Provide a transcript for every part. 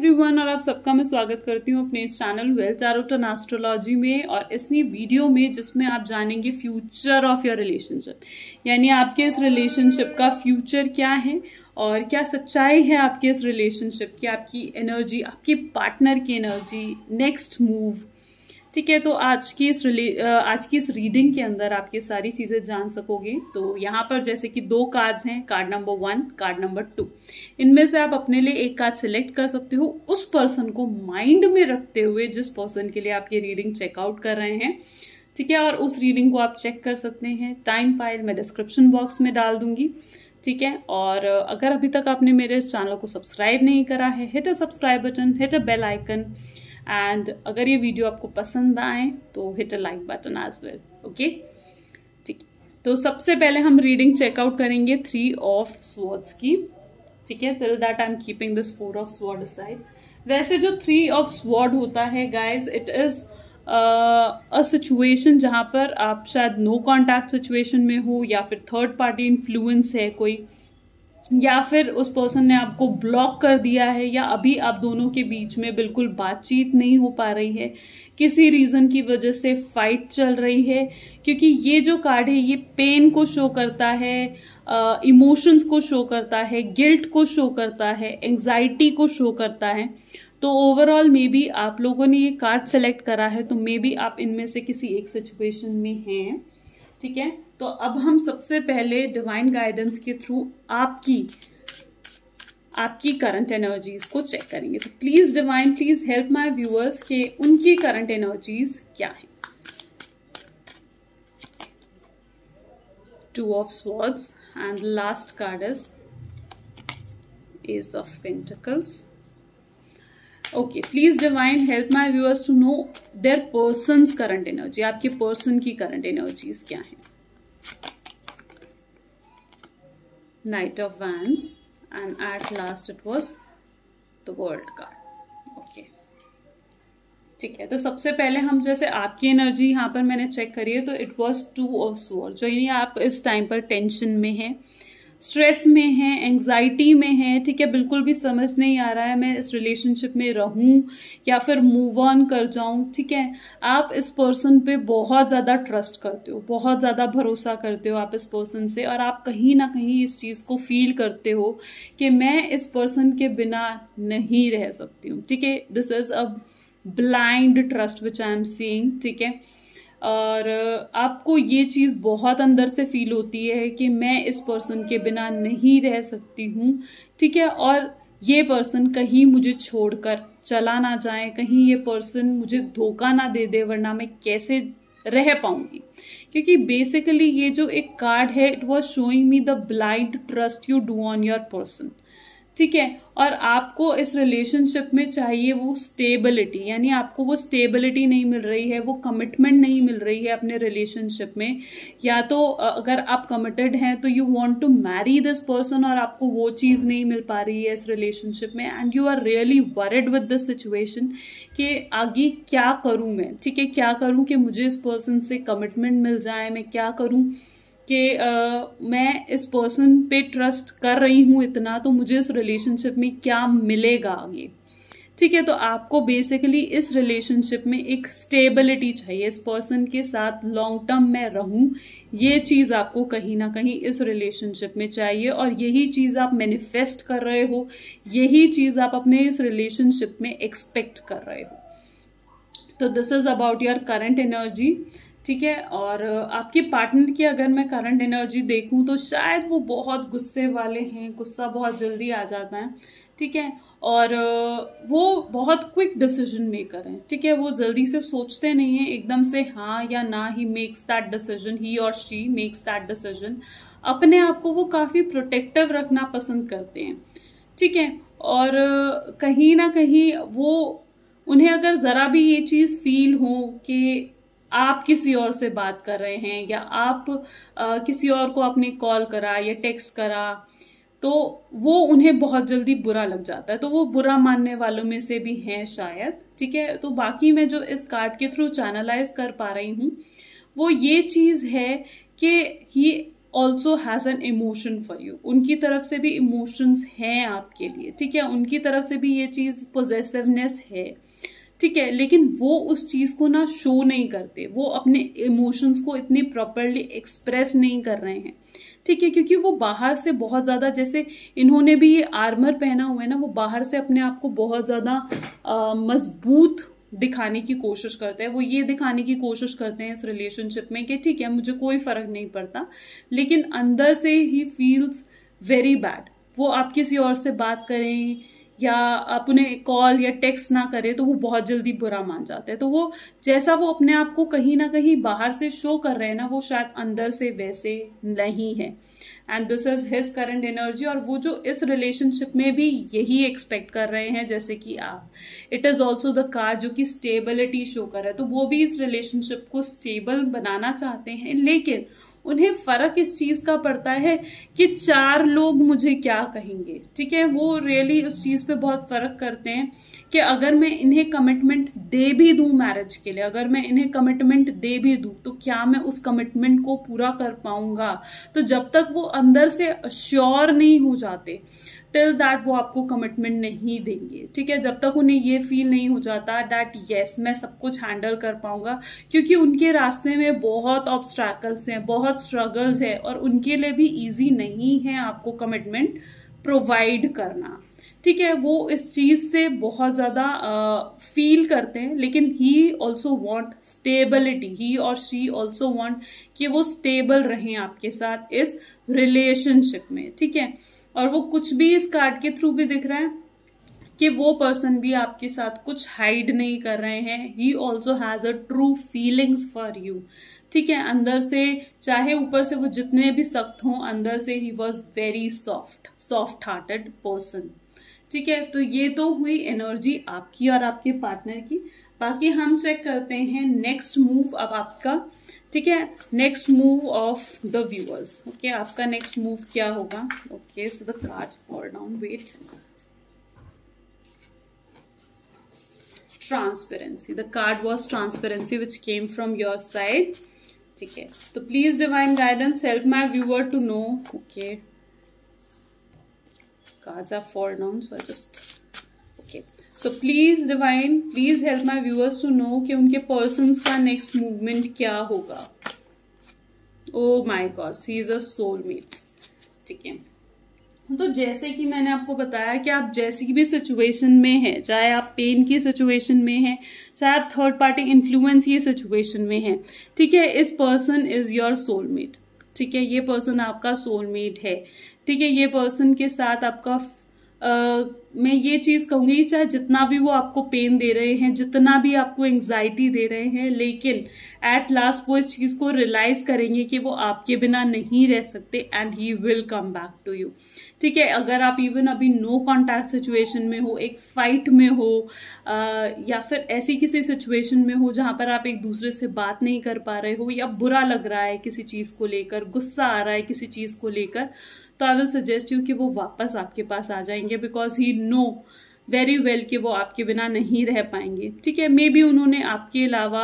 Everyone और आप सबका मैं स्वागत करती हूँ अपने इस चैनल वेल टैरोट एस्ट्रोलॉजी में और इसनी वीडियो में जिसमें आप जानेंगे फ्यूचर ऑफ योर रिलेशनशिप यानी आपके इस रिलेशनशिप का फ्यूचर क्या है और क्या सच्चाई है आपके इस रिलेशनशिप की आपकी एनर्जी आपके पार्टनर की एनर्जी नेक्स्ट मूव ठीक है तो आज की इस रिली आज की इस रीडिंग के अंदर आप ये सारी चीज़ें जान सकोगे तो यहाँ पर जैसे कि दो कार्ड्स हैं card number one card number two इनमें से आप अपने लिए एक कार्ड सेलेक्ट कर सकते हो उस पर्सन को माइंड में रखते हुए जिस पर्सन के लिए आप ये रीडिंग चेकआउट कर रहे हैं ठीक है और उस रीडिंग को आप चेक कर सकते हैं टाइम फाइल मैं डिस्क्रिप्शन बॉक्स में डाल दूंगी ठीक है और अगर अभी तक आपने मेरे इस चैनल को सब्सक्राइब नहीं करा है hit a subscribe button hit a bell icon and अगर ये वीडियो आपको पसंद आए तो hit a like button as well okay ठीक तो सबसे पहले हम रीडिंग चेकआउट करेंगे थ्री ऑफ स्वर्ड्स की ठीक है till that I am keeping this four of sword side वैसे जो थ्री ऑफ स्वर्ड होता है guys it is a situation जहाँ पर आप शायद नो कॉन्टैक्ट सिचुएशन में हो या फिर थर्ड पार्टी इन्फ्लुएंस है कोई या फिर उस पर्सन ने आपको ब्लॉक कर दिया है या अभी आप दोनों के बीच में बिल्कुल बातचीत नहीं हो पा रही है किसी रीज़न की वजह से फाइट चल रही है क्योंकि ये जो कार्ड है ये पेन को शो करता है इमोशंस को शो करता है गिल्ट को शो करता है एंग्जाइटी को शो करता है तो ओवरऑल मे बी आप लोगों ने ये कार्ड सेलेक्ट करा है तो मे बी आप इनमें से किसी एक सिचुएशन में हैं ठीक है तो अब हम सबसे पहले डिवाइन गाइडेंस के थ्रू आपकी आपकी करंट एनर्जीज को चेक करेंगे तो please divine please help my viewers के उनकी करंट एनर्जीज क्या है two of swords and last card is ace of pentacles okay please divine help my viewers to know their person current energy आपके person की current energies क्या है knight of wands and at last it was the world card okay ठीक है तो सबसे पहले हम जैसे आपकी एनर्जी यहाँ पर मैंने चेक करी है तो it was two of sword जो यानी आप इस टाइम पर टेंशन में हैं स्ट्रेस में हैं एंग्जाइटी में हैं ठीक है बिल्कुल भी समझ नहीं आ रहा है मैं इस रिलेशनशिप में रहूं या फिर मूव ऑन कर जाऊं ठीक है आप इस पर्सन पे बहुत ज़्यादा ट्रस्ट करते हो बहुत ज़्यादा भरोसा करते हो आप इस पर्सन से और आप कहीं ना कहीं इस चीज़ को फील करते हो कि मैं इस पर्सन के बिना नहीं रह सकती हूँ ठीक है this is a blind trust which I am seeing ठीक है और आपको ये चीज़ बहुत अंदर से फील होती है कि मैं इस पर्सन के बिना नहीं रह सकती हूँ ठीक है और ये पर्सन कहीं मुझे छोड़कर चला ना जाए कहीं ये पर्सन मुझे धोखा ना दे दे वरना मैं कैसे रह पाऊंगी क्योंकि बेसिकली ये जो एक कार्ड है it was showing me the blind trust you do on your person ठीक है और आपको इस रिलेशनशिप में चाहिए वो स्टेबिलिटी यानी आपको वो स्टेबिलिटी नहीं मिल रही है वो कमिटमेंट नहीं मिल रही है अपने रिलेशनशिप में या तो अगर आप कमिटेड हैं तो you want to marry this person और आपको वो चीज़ नहीं मिल पा रही है इस रिलेशनशिप में and you are really worried with this situation कि आगे क्या करूँ मैं ठीक है क्या करूँ कि मुझे इस पर्सन से कमिटमेंट मिल जाए मैं क्या करूँ कि मैं इस पर्सन पे ट्रस्ट कर रही हूँ इतना तो मुझे इस रिलेशनशिप में क्या मिलेगा आगे ठीक है तो आपको बेसिकली इस रिलेशनशिप में एक स्टेबिलिटी चाहिए इस पर्सन के साथ लॉन्ग टर्म में रहूं ये चीज़ आपको कहीं ना कहीं इस रिलेशनशिप में चाहिए और यही चीज़ आप मैनिफेस्ट कर रहे हो यही चीज़ आप अपने इस रिलेशनशिप में एक्सपेक्ट कर रहे हो तो this is about your current energy ठीक है और आपके पार्टनर की अगर मैं करंट एनर्जी देखूं तो शायद वो बहुत गुस्से वाले हैं गुस्सा बहुत जल्दी आ जाता है ठीक है और वो बहुत क्विक डिसीजन मेकर हैं ठीक है वो जल्दी से सोचते नहीं हैं एकदम से हाँ या ना he makes that decision he और शी मेक्स दैट डिसीजन अपने आप को वो काफ़ी प्रोटेक्टिव रखना पसंद करते हैं ठीक है और कहीं ना कहीं वो उन्हें अगर ज़रा भी ये चीज़ फील हो कि आप किसी और से बात कर रहे हैं या आप आ, किसी और को आपने कॉल करा या टेक्स्ट करा तो वो उन्हें बहुत जल्दी बुरा लग जाता है तो वो बुरा मानने वालों में से भी हैं शायद ठीक है तो बाकी मैं जो इस कार्ड के थ्रू चैनलाइज कर पा रही हूँ वो ये चीज़ है कि he also has an emotion for you उनकी तरफ से भी इमोशंस हैं आपके लिए ठीक है उनकी तरफ से भी ये चीज़ पोजेसिवनेस है ठीक है लेकिन वो उस चीज़ को ना शो नहीं करते वो अपने इमोशंस को इतने प्रॉपरली एक्सप्रेस नहीं कर रहे हैं ठीक है क्योंकि वो बाहर से बहुत ज़्यादा जैसे इन्होंने भी ये आर्मर पहना हुआ है ना वो बाहर से अपने आप को बहुत ज़्यादा मजबूत दिखाने की कोशिश करते हैं वो ये दिखाने की कोशिश करते हैं इस रिलेशनशिप में कि ठीक है मुझे कोई फ़र्क नहीं पड़ता लेकिन अंदर से ही फील्स वेरी बैड वो आप किसी और से बात करें या आप उन्हें कॉल या टेक्स्ट ना करें तो वो बहुत जल्दी बुरा मान जाते हैं तो वो जैसा वो अपने आप को कहीं ना कहीं बाहर से शो कर रहे हैं ना वो शायद अंदर से वैसे नहीं है and this is his current energy और वो जो इस रिलेशनशिप में भी यही एक्सपेक्ट कर रहे हैं जैसे कि आप it is also the card जो कि स्टेबिलिटी शो कर रहा है तो वो भी इस रिलेशनशिप को स्टेबल बनाना चाहते हैं लेकिन उन्हें फ़र्क इस चीज़ का पड़ता है कि चार लोग मुझे क्या कहेंगे ठीक है वो रियली उस चीज़ पे बहुत फ़र्क करते हैं कि अगर मैं इन्हें कमिटमेंट दे भी दू मैरिज के लिए अगर मैं इन्हें कमिटमेंट दे भी दू तो क्या मैं उस कमिटमेंट को पूरा कर पाऊंगा तो जब तक वो अंदर से श्योर नहीं हो जाते टिल दैट वो आपको कमिटमेंट नहीं देंगे ठीक है जब तक उन्हें ये फील नहीं हो जाता दैट येस yes, मैं सब कुछ हैंडल कर पाऊंगा क्योंकि उनके रास्ते में बहुत ऑब्स्ट्रैकल्स हैं बहुत स्ट्रगल्स हैं और उनके लिए भी ईजी नहीं है आपको कमिटमेंट प्रोवाइड करना ठीक है वो इस चीज़ से बहुत ज़्यादा फील करते हैं लेकिन he also want stability he और शी ऑल्सो वॉन्ट कि वो स्टेबल रहें आपके साथ इस रिलेशनशिप में ठीक है और वो कुछ भी इस कार्ड के थ्रू भी दिख रहा है कि वो पर्सन भी आपके साथ कुछ हाइड नहीं कर रहे हैं he also has a true feelings for you ठीक है अंदर से चाहे ऊपर से वो जितने भी सख्त हों अंदर से he was very soft soft hearted person ठीक है तो ये तो हुई एनर्जी आपकी और आपके पार्टनर की बाकी हम चेक करते हैं नेक्स्ट मूव अब आपका ठीक है next move of the viewers okay आपका नेक्स्ट मूव क्या होगा okay so the card for down wait transparency the card was transparency which came from your side ठीक है तो please divine guidance help my viewer to know okay cards are four nouns so i just okay so please divine please help my viewers to know कि उनके persons का next movement क्या होगा oh my gosh he is a soulmate ठीक है तो जैसे कि मैंने आपको बताया कि आप जैसी भी सिचुएशन में हैं चाहे आप पेन की सिचुएशन में हैं चाहे आप थर्ड पार्टी इन्फ्लुएंस की सिचुएशन में हैं ठीक है इस पर्सन इज़ योर सोलमेट ठीक है ये पर्सन आपका सोलमेट है ठीक है ये पर्सन के साथ आपका मैं ये चीज़ कहूँगी चाहे जितना भी वो आपको पेन दे रहे हैं जितना भी आपको एंग्जाइटी दे रहे हैं लेकिन एट लास्ट वो इस चीज़ को रियलाइज़ करेंगे कि वो आपके बिना नहीं रह सकते and he will come back to you ठीक है अगर आप इवन अभी नो कॉन्टैक्ट सिचुएशन में हो एक फाइट में हो आ, या फिर ऐसी किसी सिचुएशन में हो जहाँ पर आप एक दूसरे से बात नहीं कर पा रहे हो या बुरा लग रहा है किसी चीज़ को लेकर गुस्सा आ रहा है किसी चीज़ को लेकर तो आई विल सजेस्ट यू कि वो वापस आपके पास आ जाएंगे करेंगे because he know very well कि वो आपके बिना नहीं रह पाएंगे ठीक है मे बी उन्होंने आपके अलावा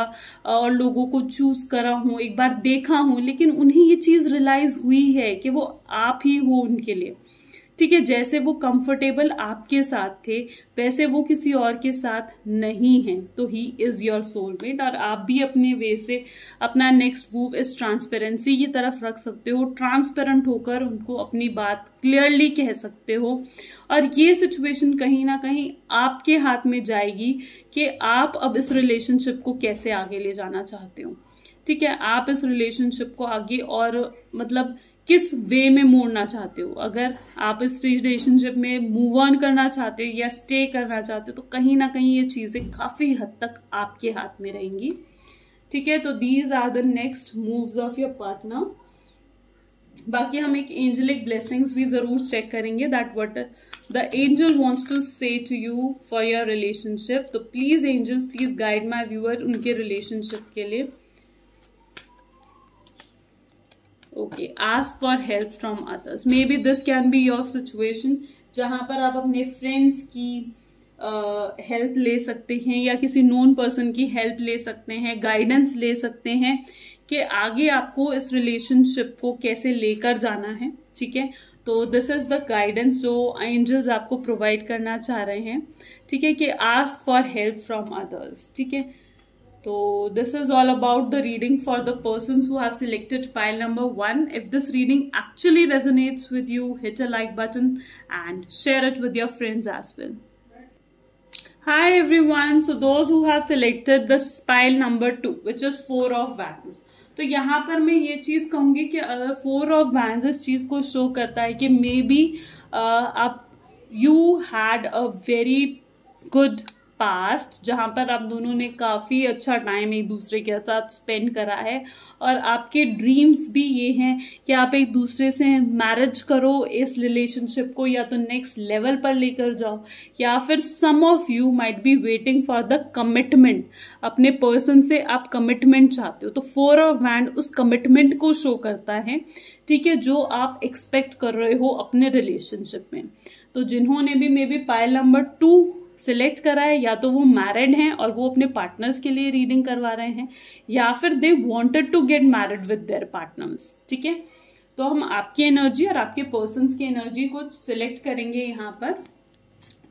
और लोगों को चूज़ करा हूँ एक बार देखा हूँ लेकिन उन्हें ये चीज़ रियलाइज़ हुई है कि वो आप ही हो उनके लिए ठीक है जैसे वो कंफर्टेबल आपके साथ थे वैसे वो किसी और के साथ नहीं है तो ही इज़ योर सोलमेट और आप भी अपने वे से अपना नेक्स्ट मूव इस ट्रांसपेरेंसी की तरफ रख सकते हो ट्रांसपेरेंट होकर उनको अपनी बात क्लियरली कह सकते हो और ये सिचुएशन कहीं ना कहीं आपके हाथ में जाएगी कि आप अब इस रिलेशनशिप को कैसे आगे ले जाना चाहते हो ठीक है आप इस रिलेशनशिप को आगे और मतलब किस वे में मोड़ना चाहते हो अगर आप इस रिलेशनशिप में मूव ऑन करना चाहते हो या स्टे करना चाहते हो तो कहीं ना कहीं ये चीज़ें काफ़ी हद तक आपके हाथ में रहेंगी ठीक है तो these are the next moves of your partner बाकी हम एक एंजलिक ब्लेसिंग्स भी ज़रूर चेक करेंगे that what the angel wants to say to you for your relationship तो please angels please guide my viewer उनके रिलेशनशिप के लिए okay ask for help from others maybe this can be your situation जहाँ पर आप अपने friends की help uh, ले सकते हैं या किसी नोन पर्सन की हेल्प ले सकते हैं गाइडेंस ले सकते हैं कि आगे आपको इस रिलेशनशिप को कैसे लेकर जाना है ठीक है तो दिस इज़ द गाइडेंस जो एंजल्स आपको प्रोवाइड करना चाह रहे हैं ठीक है कि ask for help from others ठीक है So this is all about the reading for the persons who have selected pile number 1. If this reading actually resonates with you, hit a like button and share it with your friends as well. Hi everyone, so those who have selected the pile number 2 which is 4 of wands. So here I will say that Four of Wands of wand इस चीज़ को show करता you had a very good past जहाँ पर आप दोनों ने काफ़ी अच्छा टाइम एक दूसरे के साथ स्पेंड करा है और आपके ड्रीम्स भी ये हैं कि आप एक दूसरे से मैरिज करो इस रिलेशनशिप को या तो नेक्स्ट लेवल पर लेकर जाओ या फिर some of you might be waiting for the commitment अपने पर्सन से आप कमिटमेंट चाहते हो तो फोर ऑफ वैंड उस कमिटमेंट को शो करता है ठीक है जो आप एक्सपेक्ट कर रहे हो अपने रिलेशनशिप में तो जिन्होंने भी maybe pile number two select करा है या तो वो मैरिड हैं और वो अपने पार्टनर्स के लिए रीडिंग करवा रहे हैं या फिर they wanted to get married with their partners ठीक है तो हम आपकी एनर्जी और आपके पर्सन की एनर्जी को सिलेक्ट करेंगे यहाँ पर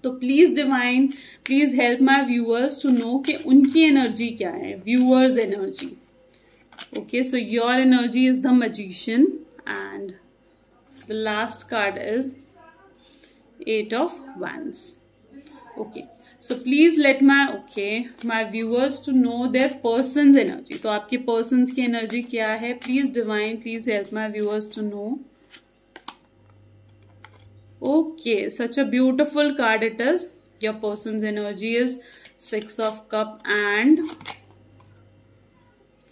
तो please divine please help my viewers to know कि उनकी एनर्जी क्या है viewers energy okay so your energy is the magician and the last card is eight of wands okay so please let my okay my viewers to know their person energy तो आपके person की energy क्या है please divine please help my viewers to know okay such a beautiful card it is your person energy is six of cup and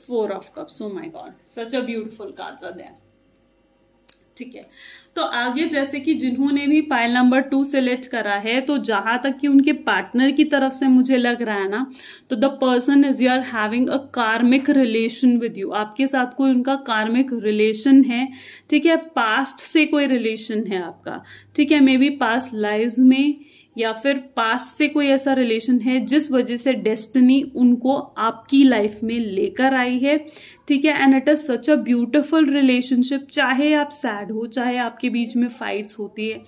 four of cup so my god such a beautiful card ठीक है तो आगे जैसे कि जिन्होंने भी pile number two select करा है तो जहाँ तक कि उनके पार्टनर की तरफ से मुझे लग रहा है ना तो the person is you are having a karmic relation with you आपके साथ कोई उनका कार्मिक रिलेशन है ठीक है पास्ट से कोई रिलेशन है आपका ठीक है मे बी पास्ट लाइव में या फिर पास से कोई ऐसा रिलेशन है जिस वजह से डेस्टिनी उनको आपकी लाइफ में लेकर आई है ठीक है and it is such a beautiful relationship चाहे आप सैड हो चाहे आपके बीच में फाइट्स होती है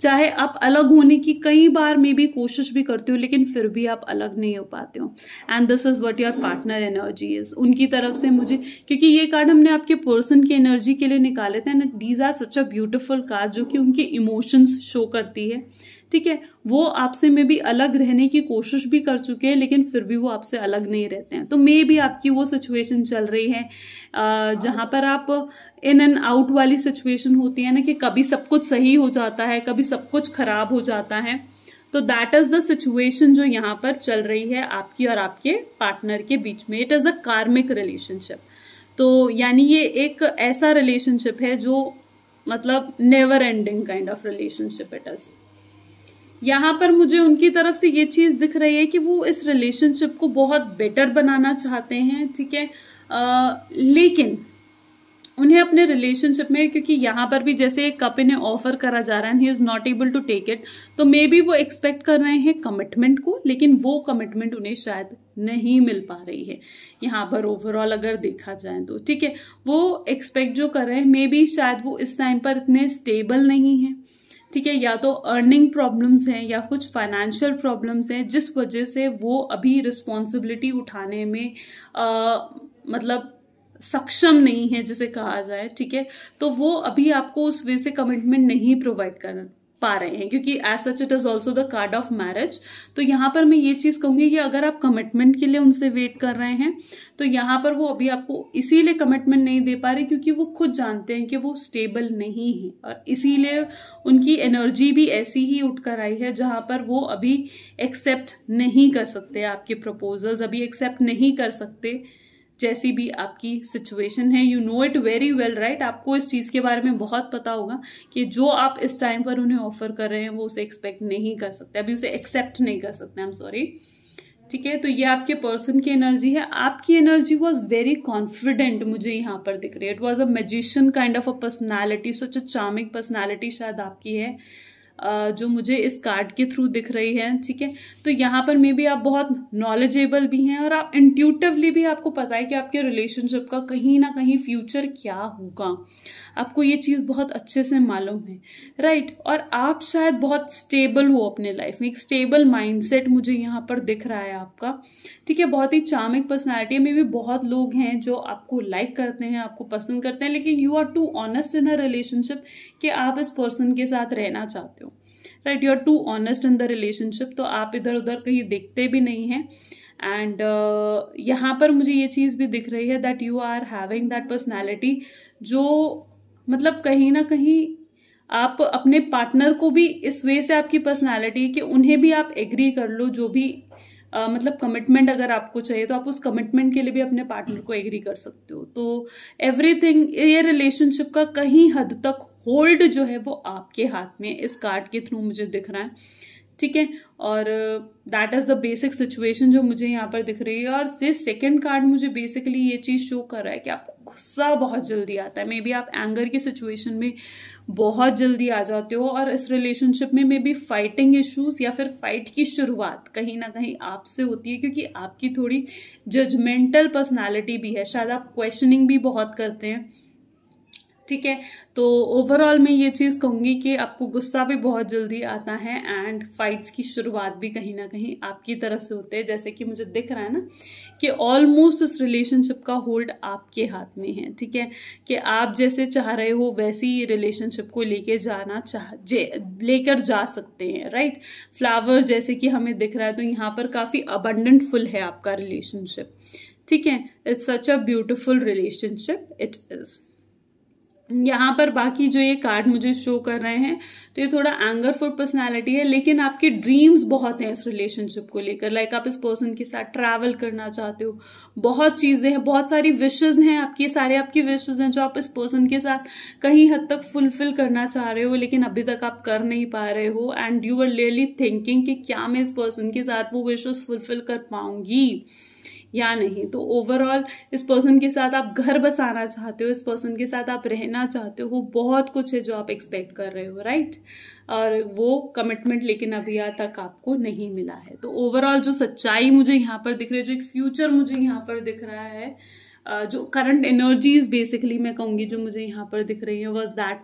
चाहे आप अलग होने की कई बार मे भी कोशिश भी करते हो लेकिन फिर भी आप अलग नहीं हो पाते हो and this is what your partner energy is उनकी तरफ से मुझे क्योंकि ये कार्ड हमने आपके पर्सन की एनर्जी के लिए निकाले थे and these are such a beautiful card जो कि उनकी इमोशंस शो करती है ठीक है वो आपसे मे भी अलग रहने की कोशिश भी कर चुके हैं लेकिन फिर भी वो आपसे अलग नहीं रहते हैं तो मे भी आपकी वो सिचुएशन चल रही है जहाँ पर आप इन एंड आउट वाली सिचुएशन होती है ना कि कभी सब कुछ सही हो जाता है कभी सब कुछ खराब हो जाता है तो दैट इज द सिचुएशन जो यहाँ पर चल रही है आपकी और आपके पार्टनर के बीच में इट इज अ कार्मिक रिलेशनशिप तो यानी ये एक ऐसा रिलेशनशिप है जो मतलब never ending kind of relationship it is यहाँ पर मुझे उनकी तरफ से ये चीज़ दिख रही है कि वो इस रिलेशनशिप को बहुत बेटर बनाना चाहते हैं ठीक है लेकिन उन्हें अपने रिलेशनशिप में क्योंकि यहां पर भी जैसे एक कप इन्हें ऑफर करा जा रहा है he is not able to take it तो मे बी वो एक्सपेक्ट कर रहे हैं कमिटमेंट को लेकिन वो कमिटमेंट उन्हें शायद नहीं मिल पा रही है यहां पर ओवरऑल अगर देखा जाए तो ठीक है वो एक्सपेक्ट जो कर रहे हैं मे बी शायद वो इस टाइम पर इतने स्टेबल नहीं है ठीक है या तो अर्निंग प्रॉब्लम्स हैं या कुछ फाइनेंशियल प्रॉब्लम्स हैं जिस वजह से वो अभी रिस्पॉन्सिबिलिटी उठाने में आ, मतलब सक्षम नहीं है जिसे कहा जाए ठीक है तो वो अभी आपको उस वे से कमिटमेंट नहीं प्रोवाइड कर पा रहे हैं क्योंकि as such it is also the card of marriage तो यहाँ पर मैं ये चीज़ कहूंगी कि अगर आप कमिटमेंट के लिए उनसे वेट कर रहे हैं तो यहाँ पर वो अभी आपको इसीलिए कमिटमेंट नहीं दे पा रहे क्योंकि वो खुद जानते हैं कि वो स्टेबल नहीं है और इसीलिए उनकी एनर्जी भी ऐसी ही उठ कर आई है जहाँ पर वो अभी एक्सेप्ट नहीं कर सकते आपके प्रपोजल्स अभी एक्सेप्ट नहीं कर सकते जैसी भी आपकी सिचुएशन है you know it very well right आपको इस चीज़ के बारे में बहुत पता होगा कि जो आप इस टाइम पर उन्हें ऑफर कर रहे हैं वो उसे एक्सपेक्ट नहीं कर सकते अभी उसे एक्सेप्ट नहीं कर सकते आई एम सॉरी ठीक है तो ये आपके पर्सन की एनर्जी है आपकी एनर्जी वॉज वेरी कॉन्फिडेंट मुझे यहाँ पर दिख रही है it was a magician kind of a personality such a charmic personality शायद आपकी है जो मुझे इस कार्ड के थ्रू दिख रही है ठीक है तो यहाँ पर मे बी आप बहुत नॉलेजेबल भी हैं और आप इंट्यूटिवली भी आपको पता है कि आपके रिलेशनशिप का कहीं ना कहीं फ्यूचर क्या होगा आपको ये चीज़ बहुत अच्छे से मालूम है राइट right? और आप शायद बहुत स्टेबल हो अपने लाइफ में एक स्टेबल माइंडसेट मुझे यहाँ पर दिख रहा है आपका ठीक है बहुत ही चामिक पर्सनैलिटी में भी बहुत लोग हैं जो आपको लाइक like करते हैं आपको पसंद करते हैं लेकिन you are too honest in a relationship कि आप इस पर्सन के साथ रहना चाहते हो right you are too honest in the relationship तो आप इधर उधर कहीं देखते भी नहीं हैं एंड uh, यहाँ पर मुझे ये चीज़ भी दिख रही है that you are having that personality जो मतलब कहीं ना कहीं आप अपने पार्टनर को भी इस वे से आपकी पर्सनैलिटी कि उन्हें भी आप एग्री कर लो जो भी आ, मतलब कमिटमेंट अगर आपको चाहिए तो आप उस कमिटमेंट के लिए भी अपने पार्टनर को एग्री कर सकते हो तो एवरीथिंग ये रिलेशनशिप का कहीं हद तक होल्ड जो है वो आपके हाथ में इस कार्ड के थ्रू मुझे दिख रहा है ठीक है और that is the basic situation जो मुझे यहाँ पर दिख रही है और ये सेकेंड कार्ड मुझे बेसिकली ये चीज़ शो कर रहा है कि आपको गुस्सा बहुत जल्दी आता है मे बी आप एंगर की सिचुएशन में बहुत जल्दी आ जाते हो और इस रिलेशनशिप में मे बी फाइटिंग इश्यूज या फिर फाइट की शुरुआत कहीं ना कहीं आपसे होती है क्योंकि आपकी थोड़ी जजमेंटल पर्सनैलिटी भी है शायद आप क्वेश्चनिंग भी बहुत करते हैं ठीक है तो ओवरऑल मैं ये चीज़ कहूँगी कि आपको गुस्सा भी बहुत जल्दी आता है एंड फाइट्स की शुरुआत भी कहीं ना कहीं आपकी तरफ से होते हैं जैसे कि मुझे दिख रहा है ना कि ऑलमोस्ट इस रिलेशनशिप का होल्ड आपके हाथ में है ठीक है कि आप जैसे चाह रहे हो वैसी रिलेशनशिप को लेके जाना चाह लेकर जा सकते हैं राइट फ्लावर जैसे कि हमें दिख रहा है तो यहाँ पर काफ़ी अबंडेंट फुल है आपका रिलेशनशिप ठीक है it's such a beautiful relationship it is यहाँ पर बाकी जो ये कार्ड मुझे शो कर रहे हैं तो ये थोड़ा एंगर फॉर पर्सनैलिटी है लेकिन आपके ड्रीम्स बहुत हैं इस रिलेशनशिप को लेकर लाइक आप इस पर्सन के साथ ट्रैवल करना चाहते हो बहुत चीज़ें हैं बहुत सारी विशेज़ हैं आपकी सारे आपकी विशेज़ हैं जो आप इस पर्सन के साथ कहीं हद तक फुलफिल करना चाह रहे हो लेकिन अभी तक आप कर नहीं पा रहे हो and you are really thinking कि क्या मैं इस पर्सन के साथ वो विशेज़ फुलफिल कर पाऊंगी या नहीं तो ओवरऑल इस पर्सन के साथ आप घर बसाना चाहते हो इस पर्सन के साथ आप रहना चाहते हो बहुत कुछ है जो आप एक्सपेक्ट कर रहे हो राइट और वो कमिटमेंट लेकिन अभी तक आपको नहीं मिला है तो ओवरऑल जो सच्चाई मुझे यहाँ पर दिख रही है जो एक फ्यूचर मुझे यहाँ पर दिख रहा है जो करंट एनर्जीज बेसिकली मैं कहूँगी जो मुझे यहाँ पर दिख रही है was that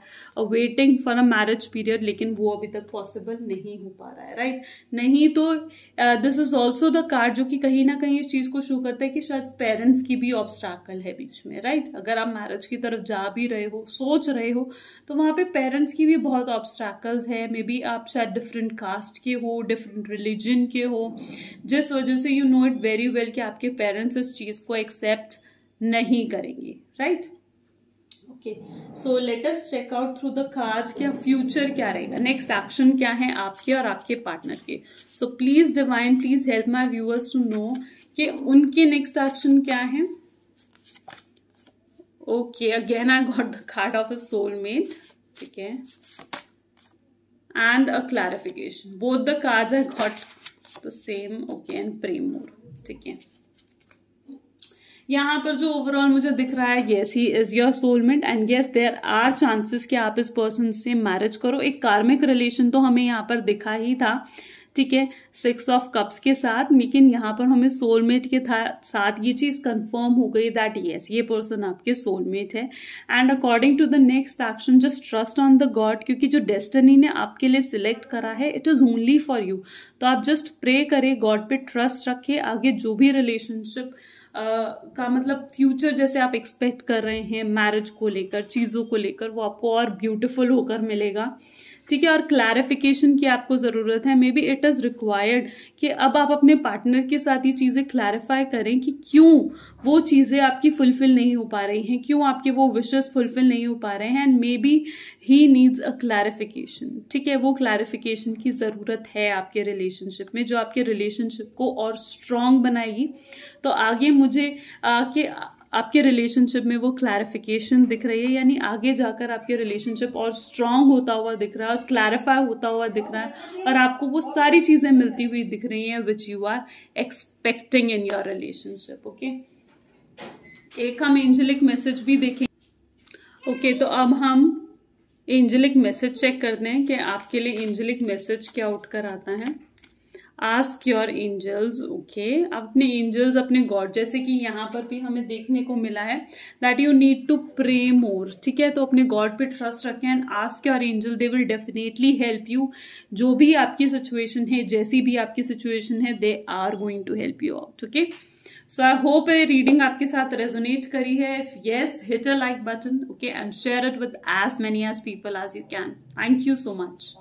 waiting for a marriage period लेकिन वो अभी तक पॉसिबल नहीं हो पा रहा है राइट right? नहीं तो this is also the card जो कि कहीं ना कहीं इस चीज़ को शो करता है कि शायद पेरेंट्स की भी ऑब्स्टाकल है बीच में राइट right? अगर आप मैरिज की तरफ जा भी रहे हो सोच रहे हो तो वहाँ पे पेरेंट्स की भी बहुत ऑब्स्टाकल्स है मे बी आप शायद डिफरेंट कास्ट के हो डिफरेंट रिलीजन के हो जिस वजह से you know it very well कि आपके पेरेंट्स इस चीज़ को एक्सेप्ट नहीं करेंगे right okay so let us check out through the cards क्या फ्यूचर क्या रहेगा नेक्स्ट एक्शन क्या है आपके और आपके पार्टनर के so please divine please help my viewers to know कि उनके नेक्स्ट एक्शन क्या है okay again I got the card of a soulmate ठीक है and a clarification both the cards I got the same okay and pray more ठीक है यहाँ पर जो ओवरऑल मुझे दिख रहा है yes he is your soulmate and yes there are chances कि आप इस पर्सन से मैरिज करो एक कार्मिक रिलेशन तो हमें यहाँ पर दिखा ही था ठीक है सिक्स ऑफ कप्स के साथ लेकिन यहाँ पर हमें सोलमेट के था साथ ये चीज़ कंफर्म हो गई दैट येस ये पर्सन आपके सोलमेट है and according to the next action just trust on the god क्योंकि जो डेस्टनी ने आपके लिए सिलेक्ट करा है it is only for you तो आप जस्ट प्रे करें गॉड पे ट्रस्ट रखें आगे जो भी रिलेशनशिप का मतलब फ्यूचर जैसे आप एक्सपेक्ट कर रहे हैं मैरिज को लेकर चीज़ों को लेकर वो आपको और ब्यूटीफुल होकर मिलेगा ठीक है और क्लैरिफिकेशन की आपको ज़रूरत है maybe it is required कि अब आप अपने पार्टनर के साथ ये चीज़ें क्लैरिफाई करें कि क्यों वो चीज़ें आपकी फुलफिल नहीं हो पा रही हैं क्यों आपके वो विशेष फुलफिल नहीं हो पा रहे हैं and maybe he needs a clarification ठीक है वो क्लैरिफिकेशन की ज़रूरत है आपके रिलेशनशिप में जो आपके रिलेशनशिप को और स्ट्रॉन्ग बनाएगी तो आगे मुझे आ, कि आपके रिलेशनशिप में वो क्लैरिफिकेशन दिख रही है यानी आगे जाकर आपके रिलेशनशिप और स्ट्रांग होता हुआ दिख रहा है और क्लैरिफाई होता हुआ दिख रहा है और आपको वो सारी चीज़ें मिलती हुई दिख रही हैं which you are expecting in your relationship okay एक हम एंजलिक मैसेज भी देखें ओके okay, तो अब हम एंजलिक मैसेज चेक करते हैं कि आपके लिए एंजलिक मैसेज क्या उठकर आता है आस्क योर एंजल्स ओके अपने एंजल्स अपने गॉड जैसे कि यहाँ पर भी हमें देखने को मिला है that you need to pray more ठीक है तो अपने गॉड पे ट्रस्ट रखें and ask your angel they will definitely help you जो भी आपकी सिचुएशन है जैसी भी आपकी सिचुएशन है they are going to help you out okay so I hope ये रीडिंग आपके साथ रेजोनेट करी है if yes hit a like button okay and share it with as many as people as you can thank you so much